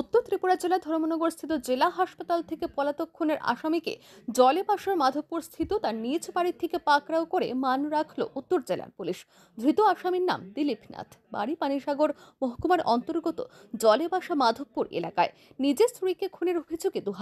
উত্তর ত্রিপুরা জেলা ধর্মনগরস্থিত জেলা হাসপাতাল থেকে পলাতক খুনের আসামিকে জলে পাশের মাধবপুর স্থিত তার নিজ বাড়ির থেকে পাকড়াও করে মান রাখল উত্তর জেলার পুলিশ ধৃত আসামির নাম দিলীপ নাথ বাড়ি পানিসাগর মহকুমার অন্তর্গত জলেবাসা মাধবপুর এলাকায় নিজের স্ত্রীকে খুনের অভিযোগে দু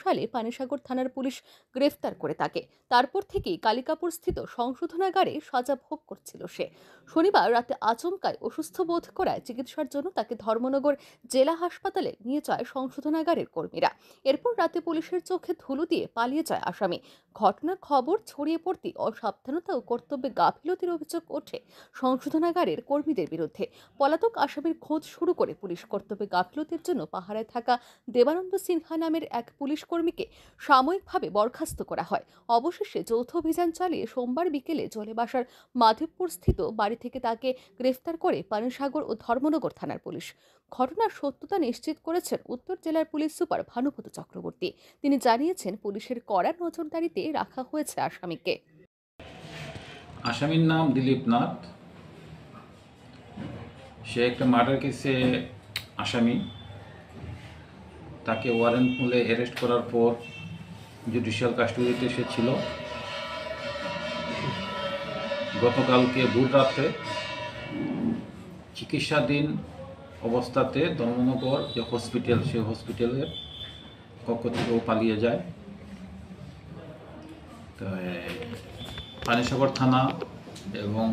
সালে পানিসাগর থানার পুলিশ গ্রেফতার করে তাকে তারপর থেকেই কালিকাপুর স্থিত সংশোধনাগারে সাজা ভোগ করছিল সে শনিবার রাতে আচমকায় অসুস্থ বোধ করায় চিকিৎসার জন্য তাকে ধর্মনগর জেলা হাসপাতাল হাসপাতালে নিয়ে যায় সংশোধনাগারের কর্মীরা এরপর রাতে পুলিশের চোখে ধুলো দিয়ে পালিয়ে যায় আসামি ঘটনার খবর ছড়িয়ে পড়তে অসাবধানতা ও কর্তব্যে গাফিলতির অভিযোগ ওঠে সংশোধনাগারের কর্মীদের বিরুদ্ধে পলাতক আসামির খোঁজ শুরু করে পুলিশ কর্তব্যে গাফিলতির জন্য পাহারায় থাকা দেবানন্দ সিনহা নামের এক পুলিশ কর্মীকে সাময়িকভাবে বরখাস্ত করা হয় অবশেষে যৌথ অভিযান চালিয়ে সোমবার বিকেলে বাসার মাধবপুর স্থিত বাড়ি থেকে তাকে গ্রেফতার করে পানিসাগর ও ধর্মনগর থানার পুলিশ ঘটনার সত্যতা নিশ্চিত নিশ্চিত করেছেন উত্তর জেলার পুলিশ সুপার ভানুপত চক্রবর্তী তিনি জানিয়েছেন পুলিশের কড়া নজরদারিতে রাখা হয়েছে আসামিকে আসামির নাম দিলীপ নাথ সে একটা মার্ডার কেসে আসামি তাকে ওয়ারেন্ট মূলে অ্যারেস্ট করার পর জুডিশিয়াল কাস্টডিতে সে ছিল গতকালকে ভোর রাত্রে চিকিৎসাধীন অবস্থাতে দমনগর যে হসপিটাল সে হসপিটালের কক্ষ থেকেও পালিয়ে যায় তো পানিসাগর থানা এবং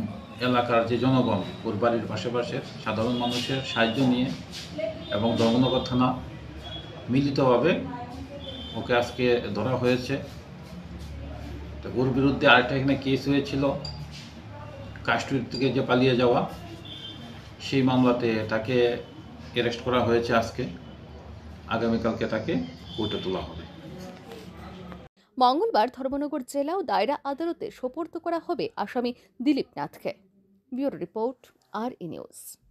এলাকার যে জনগণ ওর বাড়ির পাশেপাশের সাধারণ মানুষের সাহায্য নিয়ে এবং দমনগর থানা মিলিতভাবে ওকে আজকে ধরা হয়েছে তো ওর বিরুদ্ধে আরেকটা এখানে কেস হয়েছিল কাশ্মীর থেকে যে পালিয়ে যাওয়া সেই মামলাতে তাকে অ্যারেস্ট করা হয়েছে আজকে আগামীকালকে তাকে কোর্টে তোলা হবে মঙ্গলবার ধর্মনগর জেলা ও দায়রা আদালতে সোপর্দ করা হবে আসামি দিলীপ নাথকে ব্যুরো রিপোর্ট আর ই নিউজ